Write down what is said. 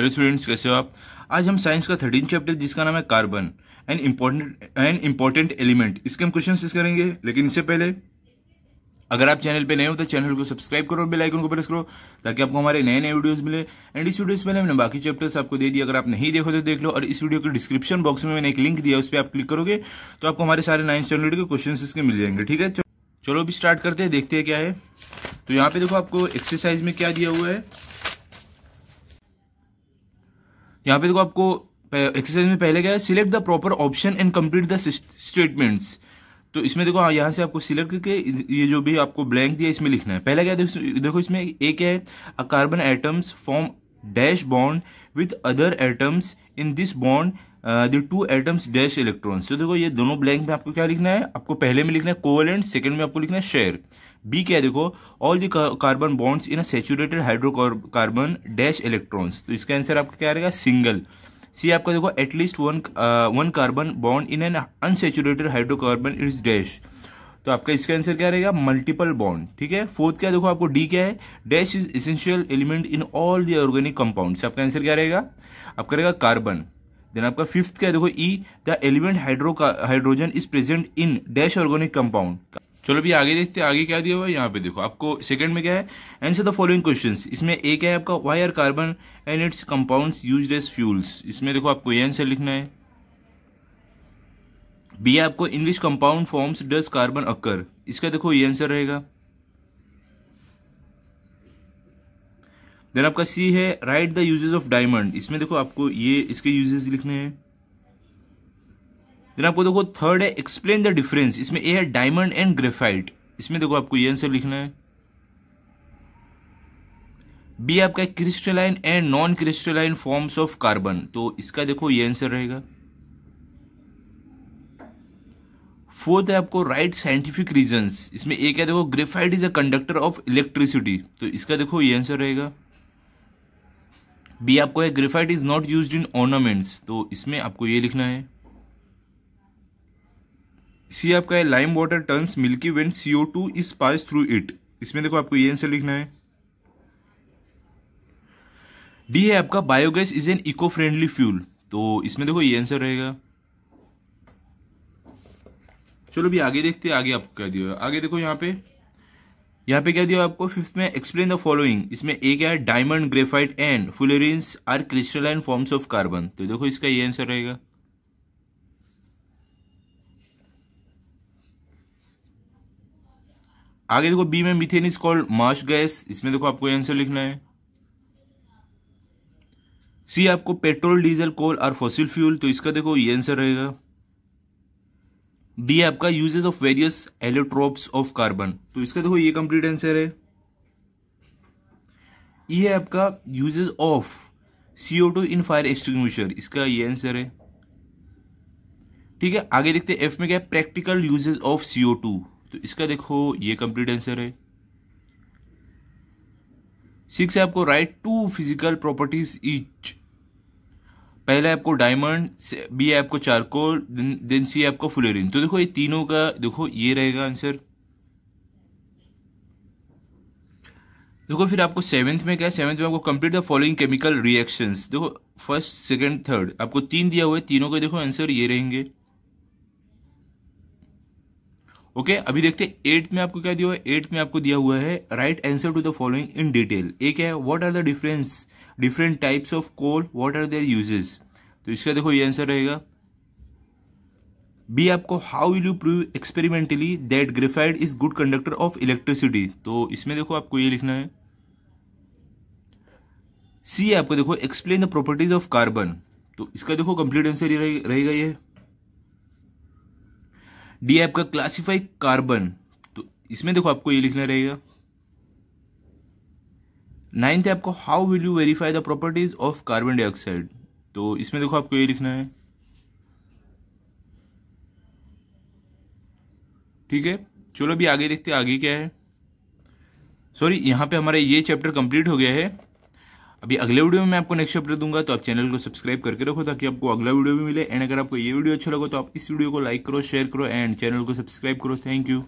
hello students कैसे हो आप आज हम साइंस का थर्टीन चैप्टर जिसका नाम है carbon an important an important element इसके हम क्वेश्चन करेंगे लेकिन इससे पहले अगर आप चैनल पे नए हो तो चैनल को सब्सक्राइब करो और बेल आइकन को प्रेस करो ताकि आपको हमारे नए नए वीडियोस मिले एंड इस वीडियो में हमने बाकी चैप्टर्स आपको दे दिए अगर आप नहीं देखो तो देख लो और इस वीडियो के डिस्क्रिप्शन बॉक्स में मैंने एक लिंक दिया उस पर आप क्लिक करोगे तो आपको हमारे सारे नाइन स्टैंडर्ड के क्वेश्चन इसके मिल जाएंगे ठीक है चलो अभी स्टार्ट करते हैं देखते हैं क्या है तो यहाँ पे देखो आपको एक्सरसाइज में क्या दिया हुआ है यहाँ पे देखो आपको एक्सरसाइज में पहले क्या है select the proper option and complete the statements तो इसमें देखो हाँ, यहाँ से आपको सिलेक्ट करके ये जो भी आपको ब्लैंक दिया इसमें लिखना है पहला क्या देखो इसमें एक है a carbon atoms form dash bond with other atoms in this bond the two atoms dash electrons तो देखो ये दोनों ब्लैंक में आपको क्या लिखना है आपको पहले में लिखना है कोवलेंट सेकंड में आपको लिखना है शेयर बी क्या है देखो all the carbon bonds in a saturated hydrocarbon dash electrons तो इसका आंसर आपका क्या रहेगा सिंगल सी आपका देखो at least one one carbon bond in an unsaturated hydrocarbon is dash तो आपका इसका आंसर क्या रहेगा मल्टीपल बॉन्ड ठीक है फोर्थ क्या देखो आपको डी क्या है dash is essential element in all the organic compound आपका आंसर क्या रहेगा आपका रहेगा कार्बन देन आपका फिफ्थ क्या देखो E the element hydro hydrogen is present in dash organic compound चलो भी आगे देखते हैं आगे क्या दिया हुआ है यहाँ पे देखो आपको सेकंड में क्या है आंसर द फॉलोइंग क्वेश्चंस इसमें एक है आपका why are carbon and its compounds use as fuels इसमें देखो आपको ये आंसर लिखना है बी है आपको in which compound forms does carbon occur इसका देखो ये आंसर रहेगा देन आपका सी है write the uses of diamond इसमें देखो आपको ये इसके यूजेस लिखने हैं देन आपको देखो थर्ड है एक्सप्लेन द डिफरेंस इसमें ए है डायमंड एंड ग्रेफाइट इसमें देखो आपको ये आंसर लिखना है बी आपका crystalline and non crystalline forms of carbon तो इसका देखो ये आंसर रहेगा फोर्थ है आपको राइट साइंटिफिक रीजंस इसमें एक है देखो graphite is a conductor of electricity तो इसका देखो ये आंसर रहेगा बी आपको है graphite is not used in ornaments तो इसमें आपको ये लिखना है सी आपका है lime water turns milky when C O two is pass through it इसमें देखो आपको ये आंसर लिखना है डी है आपका biogas is an eco friendly fuel तो इसमें देखो ये आंसर रहेगा चलो भी आगे देखते हैं आगे आपको क्या दिया आगे देखो यहाँ पे यहाँ पे क्या दिया आपको फिफ्थ में एक्सप्लेन द फॉलोइंग इसमें ए क्या है diamond graphite and fullerenes are crystalline forms of carbon तो देखो इसका ये आंसर रहेगा आगे देखो बी में methane is called marsh gas इसमें देखो आपको आंसर लिखना है सी आपको पेट्रोल डीजल कोल और फॉसिल फ्यूल तो इसका देखो ये आंसर रहेगा डी आपका uses of various allotropes of carbon तो इसका देखो ये कंप्लीट आंसर है ये e है आपका uses of CO two in fire extinguisher इसका ये आंसर है ठीक है आगे देखते हैं एफ में क्या है practical uses of CO two तो इसका देखो ये कंप्लीट आंसर है सिक्स है आपको write two physical properties each पहला है आपको डायमंड बी है आपको चारकोल देन सी है आपको फुलेरिन तो देखो ये तीनों का देखो ये रहेगा आंसर देखो फिर आपको सेवेंथ में क्या है सेवेंथ में आपको complete the following chemical reactions देखो फर्स्ट सेकंड थर्ड आपको तीन दिया हुआ है तीनों के देखो आंसर ये रहेंगे ओके okay, अभी देखते हैं एट्थ में आपको क्या दिया हुआ है एट्थ में आपको दिया हुआ है write answer to the following in detail एक है what are the difference different types of coal what are their uses तो इसका देखो ये आंसर रहेगा बी आपको how will you prove experimentally that graphite is good conductor of electricity तो इसमें देखो आपको ये लिखना है सी आपको देखो explain the properties of carbon तो इसका देखो कंप्लीट आंसर रहेगा ये डी आपका क्लासीफाई कार्बन तो इसमें देखो आपको ये लिखना रहेगा नाइन्थ है आपको how will you verify the properties of carbon dioxide तो इसमें देखो आपको ये लिखना है ठीक है चलो अभी आगे देखते हैं आगे क्या है सॉरी यहां पे हमारा ये चैप्टर कंप्लीट हो गया है अभी अगले वीडियो में मैं आपको नेक्स्ट अपडेट दूंगा तो आप चैनल को सब्सक्राइब करके रखो ताकि आपको अगला वीडियो भी मिले एंड अगर आपको ये वीडियो अच्छा लगा तो आप इस वीडियो को लाइक करो शेयर करो एंड चैनल को सब्सक्राइब करो थैंक यू